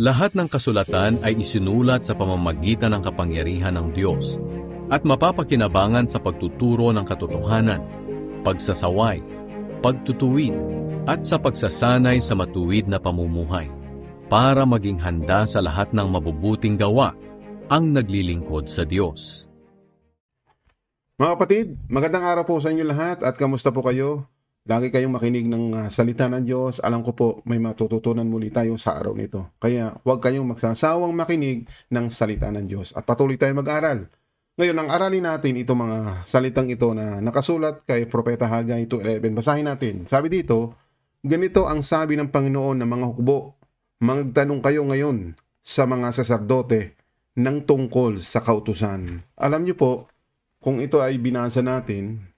Lahat ng kasulatan ay isinulat sa pamamagitan ng kapangyarihan ng Diyos at mapapakinabangan sa pagtuturo ng katotohanan, pagsasaway, pagtutuwid, at sa pagsasanay sa matuwid na pamumuhay para maging handa sa lahat ng mabubuting gawa ang naglilingkod sa Diyos. Mga kapatid, magandang araw po sa inyo lahat at kamusta po kayo? Lagi kayong makinig ng ah, salita ng Diyos. Alam ko po, may matututunan muli tayo sa araw nito. Kaya huwag kayong magsasawang makinig ng salita ng Diyos at patuloy tayong mag-aral. Ngayon, ang aralin natin itong mga salitang ito na nakasulat kay Propeta Haggai 2.11. Basahin natin. Sabi dito, Ganito ang sabi ng Panginoon ng mga hukbo. Magtanong kayo ngayon sa mga saserdote ng tungkol sa kautusan. Alam niyo po, kung ito ay binasa natin,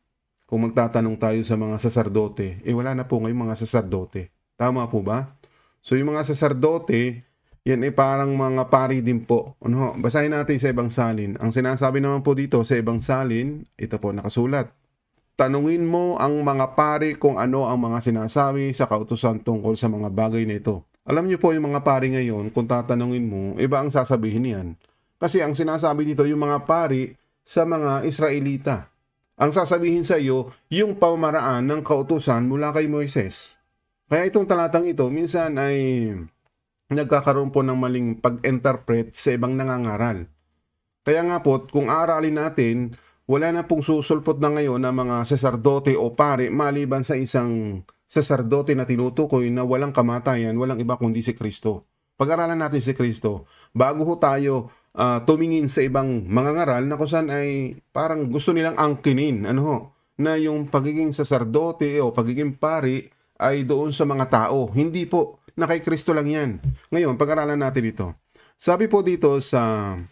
kung magtatanong tayo sa mga saserdote, eh wala na po ngayong mga saserdote. Tama po ba? So yung mga saserdote, yan ay eh, parang mga pari din po. Ano, basahin natin sa ibang salin. Ang sinasabi naman po dito sa ibang salin, ito po nakasulat. Tanungin mo ang mga pari kung ano ang mga sinasabi sa kautusan tungkol sa mga bagay na ito. Alam niyo po yung mga pari ngayon, kung tatanungin mo, iba ang sasabihin niyan. Kasi ang sinasabi dito yung mga pari sa mga Israelita ang sasabihin sa iyo yung pamaraan ng kautusan mula kay Moises. Kaya itong talatang ito minsan ay nagkakaroon po ng maling pag-interpret sa ibang nangangaral. Kaya nga po, kung aaralin natin, wala na pong susulpot na ngayon ng mga sesardote o pare maliban sa isang sesardote na tinutukoy na walang kamatayan, walang iba kundi si Kristo. Pag-aralan natin si Kristo, bago ho tayo uh, tumingin sa ibang mga ngaral na kusan ay parang gusto nilang angkinin ano ho, na yung pagiging saserdote o pagiging pari ay doon sa mga tao. Hindi po, na kay Kristo lang yan. Ngayon, pag-aralan natin ito. Sabi po dito sa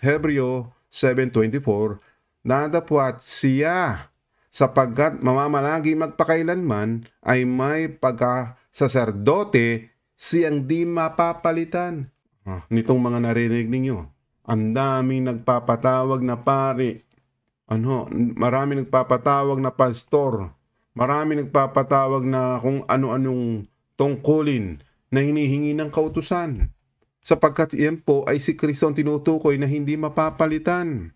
Hebreo 7.24, Nadapwat siya sapagkat mamamalagi magpakailanman ay may pagkasaserdote siyang di mapapalitan. Ah, nitong mga narinig ninyo. Ang daming nagpapatawag na pari. Ano, marami nagpapatawag na pastor. Marami nagpapatawag na kung ano-anong tungkulin na hinihingi ng kautusan. Sapagkat iyan po ay si Kristo ang tinutukoy na hindi mapapalitan.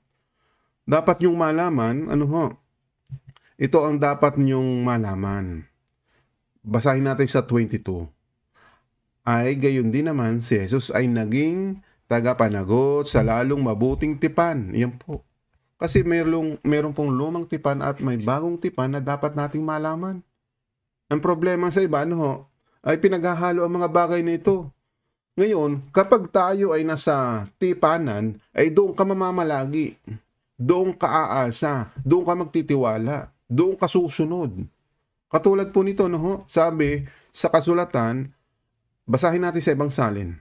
Dapat niyong malaman, ano ho, ito ang dapat niyong malaman. Basahin natin sa 22. Ay gayon din naman si Jesus ay naging tagapanagot sa lalong mabuting tipan. Yan po. Kasi mayroong, mayroong pong lumang tipan at may bagong tipan na dapat nating malaman. Ang problema sa iba, ano ho, ay pinaghahalo ang mga bagay na ito. Ngayon, kapag tayo ay nasa tipanan, ay doon ka mamamalagi. Doon ka aasa. Doon ka magtitiwala. Doon ka susunod. Katulad po nito, no ho, sabi sa kasulatan, basahin natin sa ibang salin.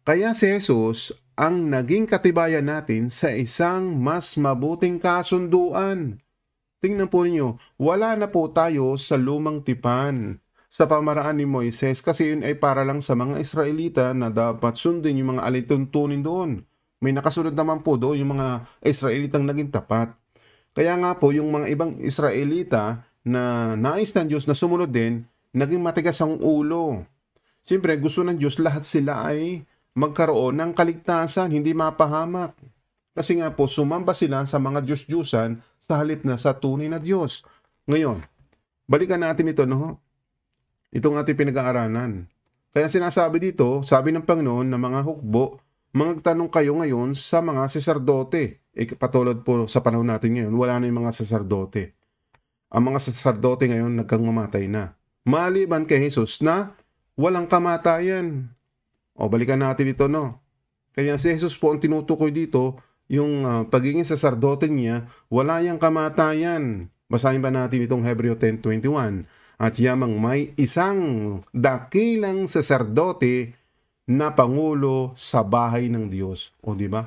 Kaya si Jesus ang naging katibayan natin sa isang mas mabuting kasunduan. Tingnan po ninyo, wala na po tayo sa lumang tipan sa pamaraan ni Moises kasi yun ay para lang sa mga Israelita na dapat sundin yung mga alituntunin doon. May nakasunod naman po doon yung mga Israelitang naging tapat. Kaya nga po yung mga ibang Israelita na nais ng Diyos na sumunod din, naging matigas ang ulo. Siyempre gusto ng Diyos lahat sila ay magkaroon ng kaligtasan, hindi mapahamak. Kasi nga po, sumamba sila sa mga Diyos-Diyusan sa halip na sa tunay na Diyos. Ngayon, balikan natin ito, no? Itong ating pinag-aaralan. Kaya sinasabi dito, sabi ng Panginoon ng mga hukbo, magtanong kayo ngayon sa mga seserdote. E, eh, patulad po sa panahon natin ngayon, wala na yung mga seserdote. Ang mga seserdote ngayon nagkang mamatay na. Maliban kay Jesus na walang kamatayan. O balikan natin dito no. Kaya si Jesus po ang tinutukoy dito, yung uh, pagiging sasardote niya, wala yang kamatayan. Basahin ba natin itong Hebreo 10.21? At yamang may isang dakilang sasardote na pangulo sa bahay ng Diyos. O di ba?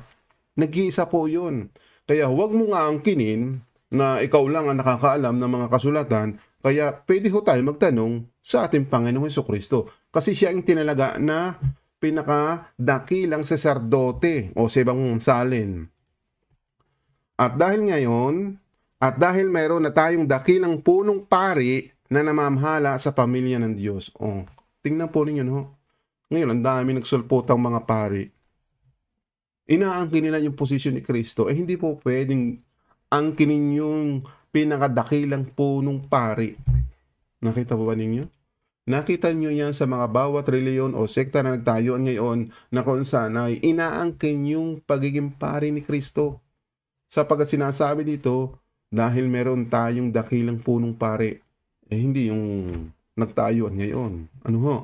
Nag-iisa po yun. Kaya huwag mo nga angkinin na ikaw lang ang nakakaalam ng mga kasulatan, kaya pwede ho tayo magtanong sa ating Panginoong Heso Kristo. Kasi siya ang tinalaga na pinakadakilang seserdote o sebang salin. At dahil ngayon, at dahil meron na tayong dakilang punong pari na namamahala sa pamilya ng Diyos. O, tingnan po ninyo, no? Ngayon, ang dami nagsulpot ang mga pari. Inaangkin nila yung posisyon ni Kristo. Eh, hindi po pwedeng angkinin yung pinakadakilang punong pari. Nakita po ba ninyo? Nakita nyo yan sa mga bawat reliyon o sekta na nagtayo ngayon na kung saan ay inaangkin yung pagiging pari ni Kristo. Sapagat sinasabi dito, dahil meron tayong dakilang punong pare, eh hindi yung nagtayo ngayon. Ano ho?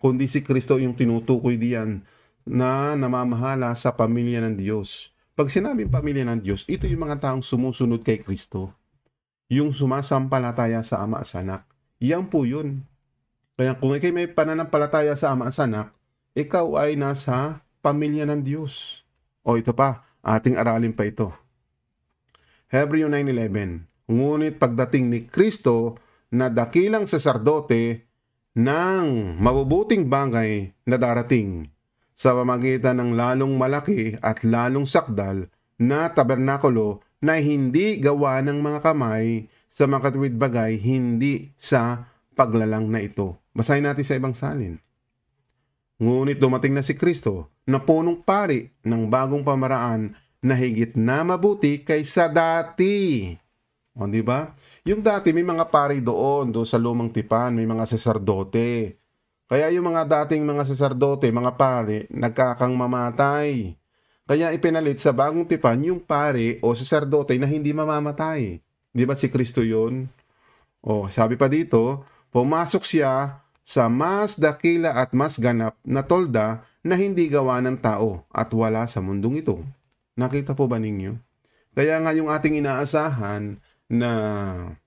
Kundi si Kristo yung tinutukoy diyan na namamahala sa pamilya ng Diyos. Pag sinabing pamilya ng Diyos, ito yung mga taong sumusunod kay Kristo. Yung sumasampalataya sa Ama at sa Yan po yun. Kaya kung ikay may pananampalataya sa Ama at sa ikaw ay nasa pamilya ng Diyos. O ito pa, ating aralin pa ito. Hebreo 9.11 Ngunit pagdating ni Kristo na dakilang sasardote ng mabubuting bangay na darating sa pamagitan ng lalong malaki at lalong sakdal na tabernakulo na hindi gawa ng mga kamay sa mga bagay hindi sa paglalang na ito. Basahin natin sa ibang salin. Ngunit dumating na si Kristo na punong pari ng bagong pamaraan na higit na mabuti kaysa dati. O, di ba? Yung dati, may mga pari doon, doon sa lumang tipan, may mga sesardote. Kaya yung mga dating mga sesardote, mga pari, nagkakang mamatay. Kaya ipinalit sa bagong tipan yung pari o sesardote na hindi mamamatay. Di ba si Kristo yun? O, sabi pa dito, pumasok siya sa mas dakila at mas ganap na tolda na hindi gawa ng tao at wala sa mundong ito. Nakita po ba ninyo? Kaya nga yung ating inaasahan na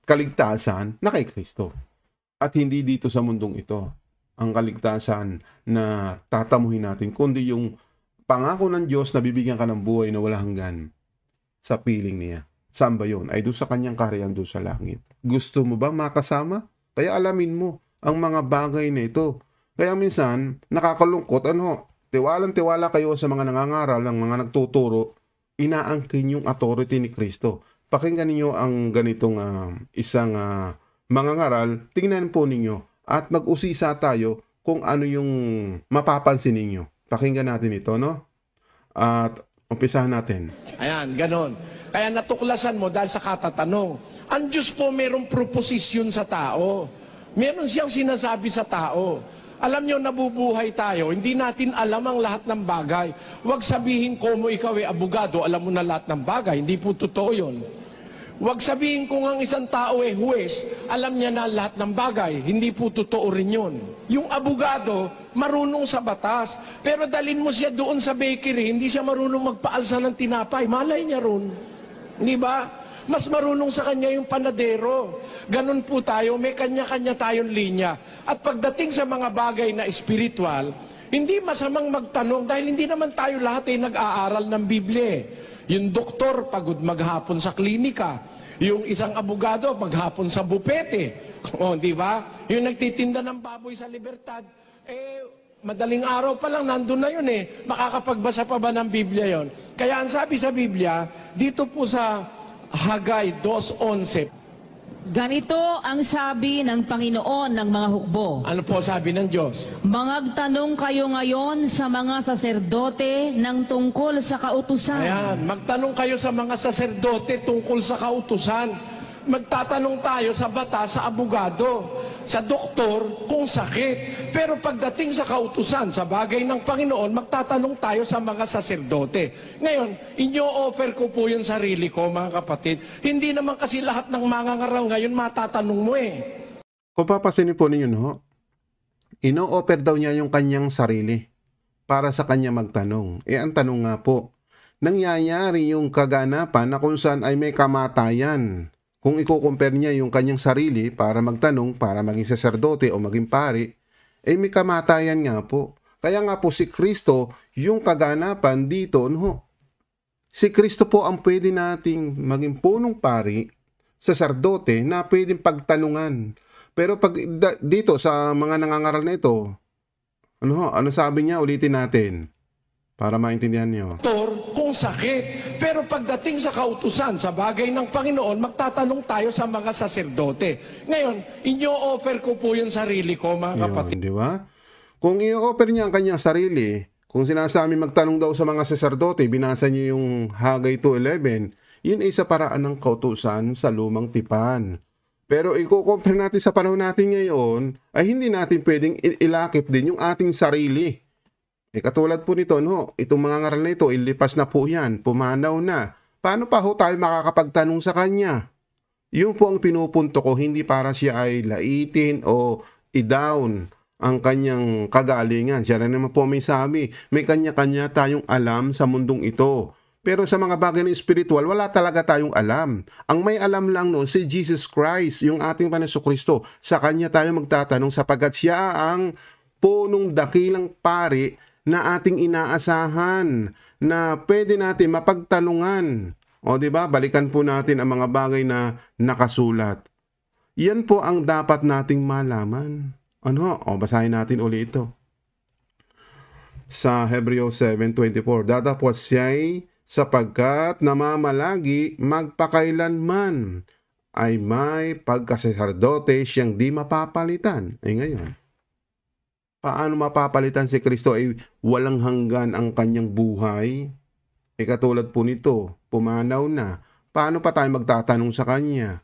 kaligtasan na kay Kristo. At hindi dito sa mundong ito ang kaligtasan na tatamuhin natin, kundi yung pangako ng Diyos na bibigyan ka ng buhay na wala hanggan sa piling niya. Saan ba yun? Ay doon sa kanyang karyang doon sa langit. Gusto mo ba makasama? Kaya alamin mo ang mga bagay na ito. Kaya minsan, nakakalungkot ano, tiwalang tiwala kayo sa mga nangangaral ng mga nagtuturo, inaangkin yung authority ni Kristo. Pakinggan niyo ang ganitong uh, isang uh, ah, mangangaral, tingnan po ninyo at mag-usisa tayo kung ano yung mapapansin ninyo. Pakinggan natin ito, no? At umpisahan natin. Ayan, ganon. Kaya natuklasan mo dahil sa katatanong, ang Diyos po mayroong proposition sa tao. Meron siyang sinasabi sa tao. Alam nyo, nabubuhay tayo, hindi natin alam ang lahat ng bagay. Huwag sabihin ko mo ikaw ay abogado, alam mo na lahat ng bagay. Hindi po totoo yun. Huwag sabihin ko ang isang tao ay huwes, alam niya na lahat ng bagay. Hindi po totoo rin yun. Yung abogado, marunong sa batas. Pero dalin mo siya doon sa bakery, hindi siya marunong magpaalsa ng tinapay. Malay niya ron. Di ba? mas marunong sa kanya yung panadero. Ganun po tayo, may kanya-kanya tayong linya. At pagdating sa mga bagay na espiritual, hindi masamang magtanong dahil hindi naman tayo lahat ay nag-aaral ng Biblia. Eh. Yung doktor, pagod maghapon sa klinika. Yung isang abogado, maghapon sa bupete. O, oh, di ba? Yung nagtitinda ng baboy sa libertad, eh, madaling araw pa lang, nandun na yun eh. Makakapagbasa pa ba ng Biblia yon? Kaya ang sabi sa Biblia, dito po sa Hagay 2.11. Ganito ang sabi ng Panginoon ng mga hukbo. Ano po sabi ng Diyos? Magtanong kayo ngayon sa mga saserdote ng tungkol sa kautusan. Ayan, magtanong kayo sa mga saserdote tungkol sa kautusan. Magtatanong tayo sa bata sa abogado sa doktor kung sakit. Pero pagdating sa kautusan, sa bagay ng Panginoon, magtatanong tayo sa mga saserdote. Ngayon, inyo-offer ko po yung sarili ko, mga kapatid. Hindi naman kasi lahat ng mga ngaraw ngayon matatanong mo eh. Kung papasinin po ninyo, no? Ino-offer daw niya yung kanyang sarili para sa kanya magtanong. Eh, ang tanong nga po, nangyayari yung kaganapan na kung saan ay may kamatayan kung i-compare niya yung kanyang sarili para magtanong, para maging saserdote o maging pari, eh may kamatayan nga po. Kaya nga po si Kristo yung kaganapan dito, no? Si Kristo po ang pwede nating maging punong pari, sa sardote na pwedeng pagtanungan. Pero pag dito sa mga nangangaral nito, ito, ano, ano sabi niya ulitin natin? Para maintindihan niyo. Tor, kung sakit. Pero pagdating sa kautusan, sa bagay ng Panginoon, magtatanong tayo sa mga saserdote. Ngayon, inyo-offer ko po yung sarili ko, mga kapatid. Di ba? Kung i-offer niya ang kanyang sarili, kung sinasabi magtanong daw sa mga saserdote, binasa niyo yung Hagay 2.11, yun ay sa paraan ng kautusan sa lumang tipan. Pero i-compare natin sa panahon natin ngayon, ay hindi natin pwedeng ilakip din yung ating sarili eh katulad po nito, no, itong mga ngaral na ito, ilipas na po yan, pumanaw na. Paano pa ho tayo makakapagtanong sa kanya? Yun po ang pinupunto ko, hindi para siya ay laitin o i-down ang kanyang kagalingan. Siya na naman po may sabi, may kanya-kanya tayong alam sa mundong ito. Pero sa mga bagay ng spiritual, wala talaga tayong alam. Ang may alam lang noon, si Jesus Christ, yung ating Panaso Kristo. Sa Kanya tayo magtatanong sapagkat siya ang punong dakilang pari na ating inaasahan na pwede natin mapagtalungan. O di ba? Balikan po natin ang mga bagay na nakasulat. Yan po ang dapat nating malaman. Ano? O basahin natin uli ito. Sa Hebreo 7:24, Datapos siya'y sapagkat namamalagi magpakailanman ay may pagkasesardote siyang di mapapalitan. Ay ngayon, paano mapapalitan si Kristo ay eh, walang hanggan ang kanyang buhay? E katulad po nito, pumanaw na, paano pa tayo magtatanong sa kanya?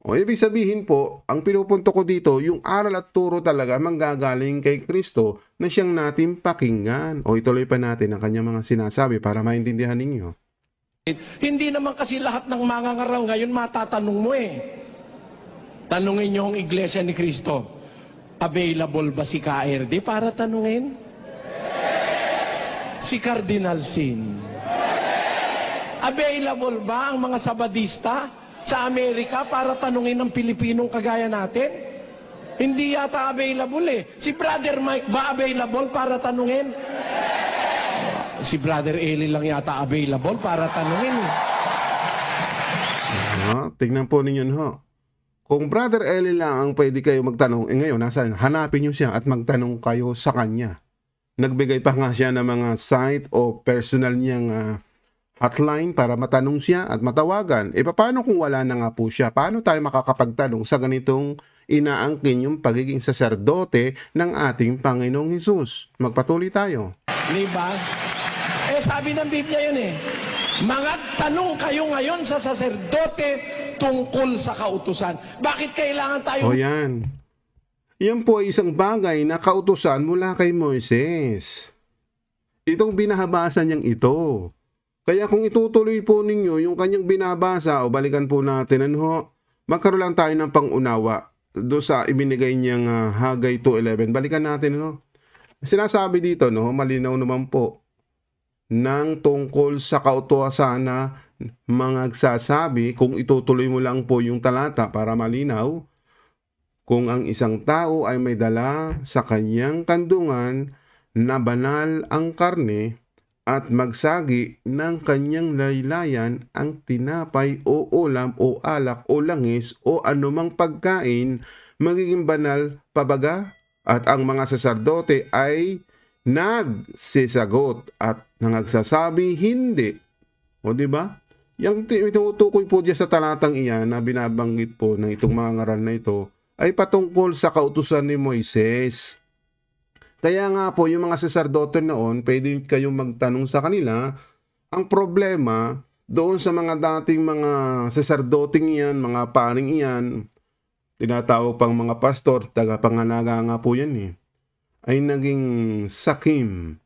O ibig sabihin po, ang pinupunto ko dito, yung aral at turo talaga manggagaling kay Kristo na siyang natin pakinggan. O ituloy pa natin ang kanyang mga sinasabi para maintindihan ninyo. Hindi naman kasi lahat ng mga ngaraw ngayon matatanong mo eh. Tanungin niyo ang iglesia ni Kristo. Available ba si KRD para tanungin? Si Cardinal Sin. Available ba ang mga sabadista sa Amerika para tanungin ng Pilipinong kagaya natin? Hindi yata available eh. Si Brother Mike ba available para tanungin? Si Brother Eli lang yata available para tanungin. Oh, tignan po ninyo ho. Kung Brother Eli lang ang pwede kayo magtanong, eh ngayon, nasaan? Hanapin nyo siya at magtanong kayo sa kanya. Nagbigay pa nga siya ng mga site o personal niyang uh, hotline para matanong siya at matawagan. E paano kung wala na nga po siya? Paano tayo makakapagtanong sa ganitong inaangkin yung pagiging saserdote ng ating Panginoong Hesus? Magpatuloy tayo. Diba? Eh sabi ng Biblia yun eh. Magtanong kayo ngayon sa saserdote tungkol sa kautusan. Bakit kailangan tayo... O yan. Yan po ay isang bagay na kautusan mula kay Moises. Itong binabasa niyang ito. Kaya kung itutuloy po ninyo yung kanyang binabasa o balikan po natin ano, magkaroon lang tayo ng pangunawa do sa ibinigay niyang uh, Hagay 2.11. Balikan natin ano. Sinasabi dito no, malinaw naman po ng tungkol sa kautusan na mga nagsasabi kung itutuloy mo lang po yung talata para malinaw kung ang isang tao ay may dala sa kanyang kandungan na banal ang karne at magsagi ng kanyang laylayan ang tinapay o ulam o alak o langis o anumang pagkain magiging banal pabaga at ang mga saserdote ay nagsisagot at nangagsasabi hindi o di ba yung tinutukoy po dyan sa talatang iyan na binabanggit po ng itong mga ngaral na ito ay patungkol sa kautusan ni Moises. Kaya nga po yung mga saserdote noon, pwede kayong magtanong sa kanila, ang problema doon sa mga dating mga saserdoting iyan, mga paring iyan, tinatawag pang mga pastor, tagapangalaga nga po yan eh, ay naging sakim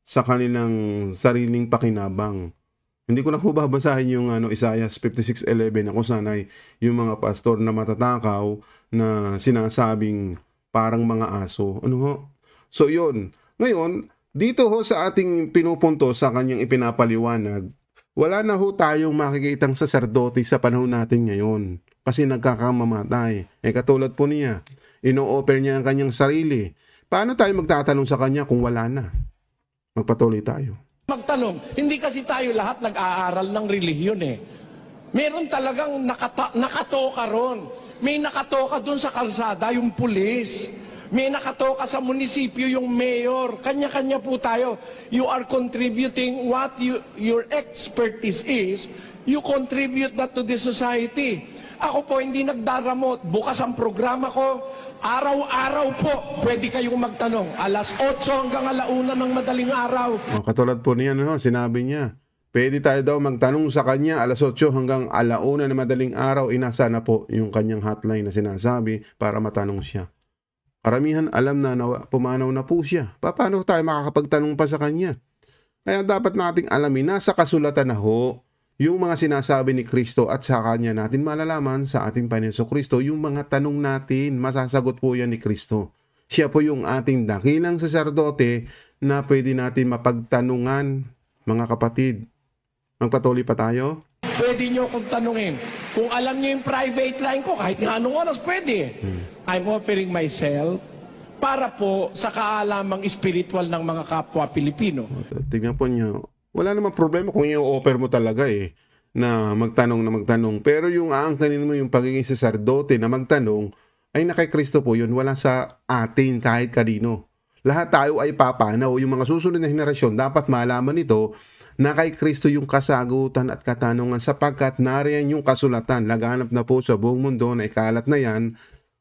sa kanilang sariling pakinabang. Hindi ko na ho babasahin yung ano, Isaiah 56.11 na kung saan ay yung mga pastor na matatakaw na sinasabing parang mga aso. Ano ho? So yun. Ngayon, dito ho sa ating pinupunto sa kanyang ipinapaliwanag, wala na ho tayong makikitang saserdote sa panahon natin ngayon kasi nagkakamamatay. Eh katulad po niya, ino-offer niya ang kanyang sarili. Paano tayo magtatanong sa kanya kung wala na? Magpatuloy tayo. Pagtanong, hindi kasi tayo lahat nag-aaral ng relihiyon eh. Meron talagang nakata- nakatoka ron. May nakatoka doon sa kalsada, yung pulis. May nakatoka sa munisipyo yung mayor. Kanya-kanya po tayo. You are contributing what you, your expertise is. You contribute that to the society. Ako po hindi nagdaramot. Bukas ang programa ko, Araw-araw po, pwede kayong magtanong. Alas 8 hanggang alauna ng madaling araw. O, oh, katulad po niya, no? sinabi niya, pwede tayo daw magtanong sa kanya alas 8 hanggang alauna ng madaling araw. Inasa na po yung kanyang hotline na sinasabi para matanong siya. Karamihan alam na, na pumanaw na po siya. Paano tayo makakapagtanong pa sa kanya? Kaya dapat nating alamin, nasa kasulatan na ho yung mga sinasabi ni Kristo at sa Kanya natin malalaman sa ating Panginoon Kristo, yung mga tanong natin, masasagot po yan ni Kristo. Siya po yung ating dakilang saserdote na pwede natin mapagtanungan, mga kapatid. Magpatuloy pa tayo? Pwede nyo akong tanungin. Kung alam niyo yung private line ko, kahit nga anong oras, pwede. Hmm. I'm offering myself para po sa kaalamang spiritual ng mga kapwa Pilipino. Tingnan po niyo, wala namang problema kung yung offer mo talaga eh na magtanong na magtanong. Pero yung aangkanin mo yung pagiging sasardote na magtanong, ay na kay Kristo po yun, wala sa atin kahit kanino. Lahat tayo ay papanaw. Yung mga susunod na henerasyon, dapat malaman ito na kay Kristo yung kasagutan at katanungan sapagkat nariyan yung kasulatan. Laganap na po sa buong mundo na ikalat na yan.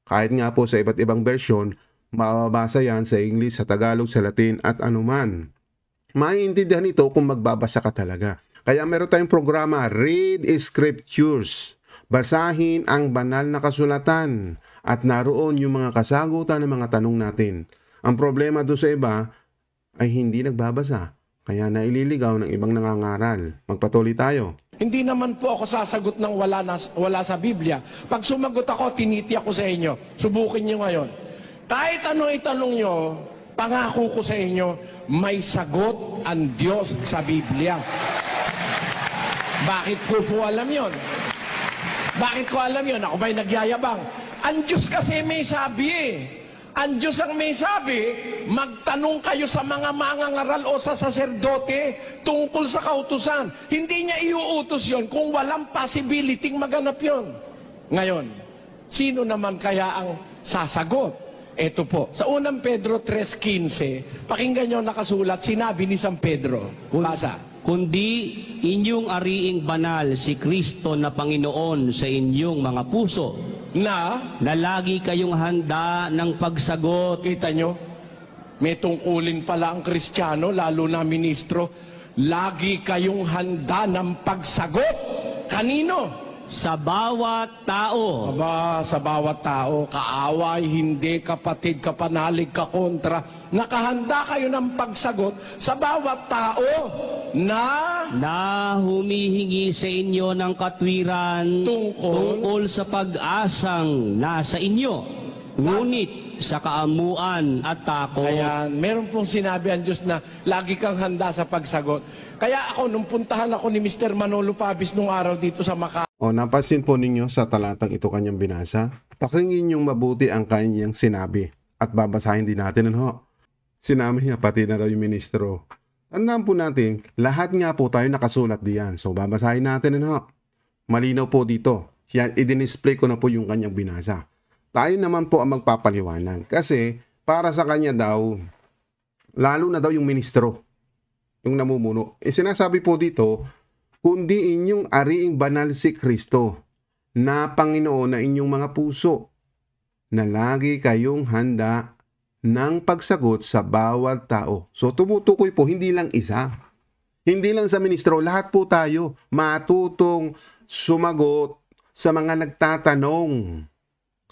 Kahit nga po sa iba't ibang versyon, mababasa yan sa English, sa Tagalog, sa Latin at anuman maintindihan ito kung magbabasa ka talaga. Kaya meron tayong programa, Read Scriptures. Basahin ang banal na kasulatan at naroon yung mga kasagutan ng mga tanong natin. Ang problema doon sa iba ay hindi nagbabasa. Kaya naililigaw ng ibang nangangaral. Magpatuloy tayo. Hindi naman po ako sasagot ng wala, na, wala sa Biblia. Pag sumagot ako, tinitiyak ko sa inyo. Subukin nyo ngayon. Kahit ano itanong nyo, Pangako ko sa inyo, may sagot ang Diyos sa Biblia. Bakit ko po alam yon? Bakit ko alam yon? Ako ba'y nagyayabang? Ang Diyos kasi may sabi eh. Ang Diyos ang may sabi, magtanong kayo sa mga mangangaral o sa saserdote tungkol sa kautusan. Hindi niya iuutos yon kung walang possibility maganap yon. Ngayon, sino naman kaya ang sasagot? Ito po. Sa unang Pedro 3.15, pakinggan nyo nakasulat, sinabi ni San Pedro. Basa. Kundi inyong ariing banal si Kristo na Panginoon sa inyong mga puso. Na? Na lagi kayong handa ng pagsagot. Kita nyo? May tungkulin pala ang Kristiyano, lalo na ministro. Lagi kayong handa ng pagsagot. Kanino? sa bawat tao. Aba, sa bawat tao, kaaway, hindi, kapatid, kapanalig, kakontra, nakahanda kayo ng pagsagot sa bawat tao na na humihingi sa inyo ng katwiran tungkol, tungkol sa pag-asang nasa inyo. Ngunit, sa kaamuan at takot. Ayan, meron pong sinabi ang Diyos na lagi kang handa sa pagsagot. Kaya ako, nung puntahan ako ni Mr. Manolo Pabis nung araw dito sa Macau. O napansin po ninyo sa talatang ito kanyang binasa, Pakingin niyong mabuti ang kanyang sinabi at babasahin din natin ano. Sinabi niya pati na daw yung ministro. Tandaan po natin, lahat nga po tayo nakasulat diyan. So babasahin natin ano. Malinaw po dito. Yan, i-display ko na po yung kanyang binasa tayo naman po ang magpapaliwanag. Kasi para sa kanya daw, lalo na daw yung ministro, yung namumuno. E sinasabi po dito, kundi inyong ariing banal si Kristo na Panginoon na inyong mga puso na lagi kayong handa ng pagsagot sa bawat tao. So tumutukoy po hindi lang isa. Hindi lang sa ministro, lahat po tayo matutong sumagot sa mga nagtatanong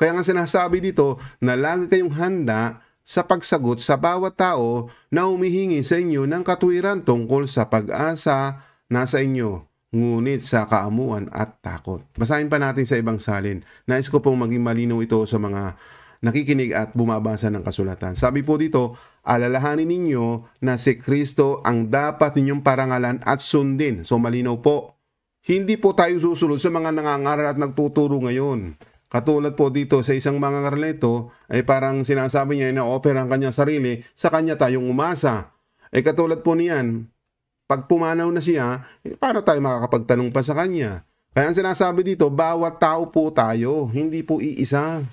kaya nga sinasabi dito na lagi kayong handa sa pagsagot sa bawat tao na humihingi sa inyo ng katwiran tungkol sa pag-asa na sa inyo, ngunit sa kaamuan at takot. Basahin pa natin sa ibang salin. Nais ko pong maging malinaw ito sa mga nakikinig at bumabasa ng kasulatan. Sabi po dito, alalahanin ninyo na si Kristo ang dapat ninyong parangalan at sundin. So malinaw po, hindi po tayo susunod sa mga nangangaral at nagtuturo ngayon Katulad po dito sa isang mga karleto ay parang sinasabi niya na offer ang kanyang sarili sa kanya tayong umasa. Ay eh, katulad po niyan, pag pumanaw na siya, eh, paano tayo makakapagtanong pa sa kanya? Kaya ang sinasabi dito, bawat tao po tayo, hindi po iisa.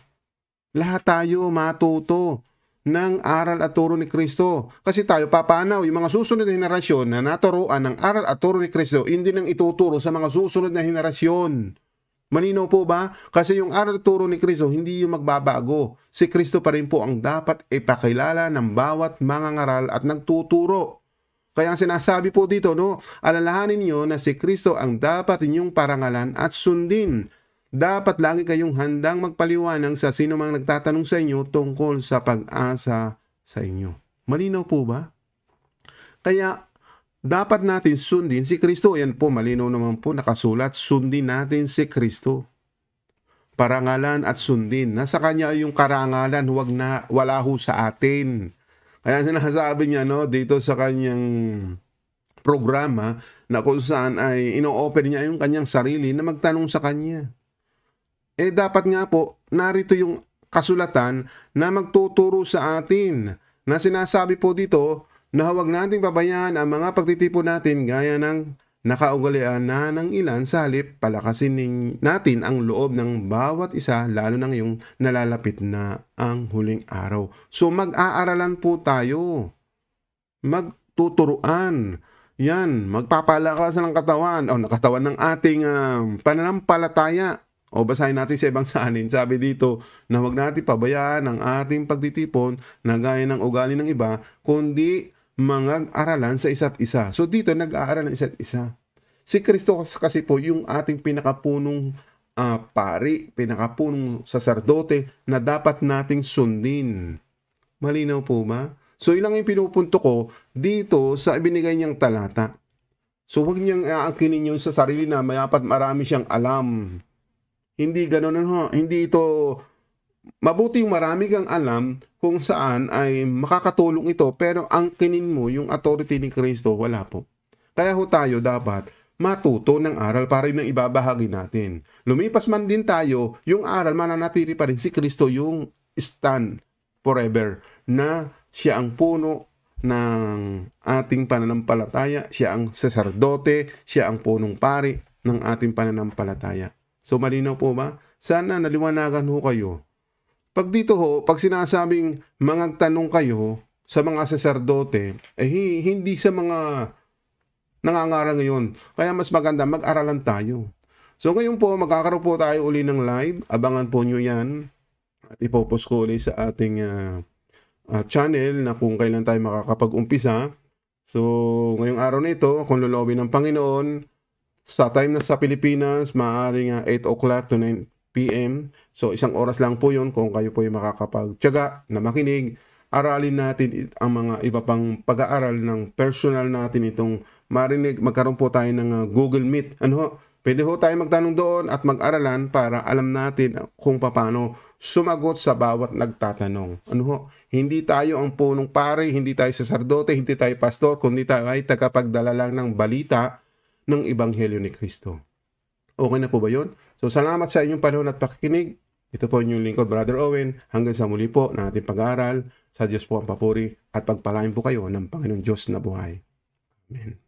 Lahat tayo matuto ng aral at turo ni Kristo. Kasi tayo papanaw, yung mga susunod na henerasyon na naturoan ng aral at turo ni Kristo, hindi nang ituturo sa mga susunod na henerasyon. Malinaw po ba? Kasi yung aral turo ni Kristo hindi yung magbabago. Si Kristo pa rin po ang dapat ipakilala ng bawat mga ngaral at nagtuturo. Kaya ang sinasabi po dito, no, alalahanin niyo na si Kristo ang dapat inyong parangalan at sundin. Dapat lagi kayong handang magpaliwanag sa sino mang nagtatanong sa inyo tungkol sa pag-asa sa inyo. Malinaw po ba? Kaya dapat natin sundin si Kristo. Yan po, malino naman po, nakasulat, sundin natin si Kristo. Parangalan at sundin. Nasa Kanya yung karangalan, wag na, wala ho sa atin. Kaya sinasabi niya no, dito sa kanyang programa na kung saan ay ino-offer niya yung kanyang sarili na magtanong sa kanya. Eh dapat nga po, narito yung kasulatan na magtuturo sa atin na sinasabi po dito na huwag nating pabayaan ang mga pagtitipon natin gaya ng nakaugalian na ng ilan sa halip palakasin natin ang loob ng bawat isa lalo na yung nalalapit na ang huling araw. So mag-aaralan po tayo. Magtuturuan. Yan, magpapalakas ng katawan o nakatawan ng ating um, pananampalataya. O basahin natin sa ibang sanin. Sabi dito na huwag natin pabayaan ang ating pagtitipon na gaya ng ugali ng iba, kundi mga aralan sa isa't isa. So dito nag-aaral ng isa't isa. Si Kristo kasi po yung ating pinakapunong uh, pari, pinakapunong saserdote na dapat nating sundin. Malinaw po ba? So ilang yung pinupunto ko dito sa binigay niyang talata. So huwag niyang aakinin yun sa sarili na mayapat marami siyang alam. Hindi ganun. Ano, hindi ito Mabuting marami kang alam kung saan ay makakatulong ito pero ang kinin mo yung authority ni Kristo, wala po. Kaya ho tayo dapat matuto ng aral para yung ibabahagi natin. Lumipas man din tayo, yung aral mananatili pa rin si Kristo yung stand forever na siya ang puno ng ating pananampalataya, siya ang saserdote, siya ang punong pari ng ating pananampalataya. So malinaw po ba? Sana naliwanagan ho kayo pag dito ho, pag sinasabing mangagtanong kayo sa mga saserdote, eh hindi sa mga nangangara ngayon. Kaya mas maganda mag-aralan tayo. So ngayon po, magkakaroon po tayo uli ng live. Abangan po nyo yan. At ipopost ko uli sa ating uh, uh, channel na kung kailan tayo makakapag-umpisa. So ngayong araw na ito, kung lulobin ng Panginoon, sa time na sa Pilipinas, maaaring uh, ah, 8 o'clock to 9, p.m. So isang oras lang po 'yon kung kayo po ay makakapagtyaga na makinig. Aralin natin ang mga iba pang pag-aaral ng personal natin itong marinig. Magkaroon po tayo ng ah, Google Meet. Ano ho? Pwede ho tayo magtanong doon at mag-aralan para alam natin kung paano sumagot sa bawat nagtatanong. Ano ho? Hindi tayo ang punong pare, hindi tayo sasardote, hindi tayo pastor, kundi tayo ay tagapagdala lang ng balita ng Ebanghelyo ni Kristo. Okay na po ba yun? So salamat sa inyong panahon at pakikinig. Ito po inyong lingkod, Brother Owen. Hanggang sa muli po na ating pag-aaral. Sa Diyos po ang papuri at pagpalain po kayo ng Panginoong Diyos na buhay. Amen.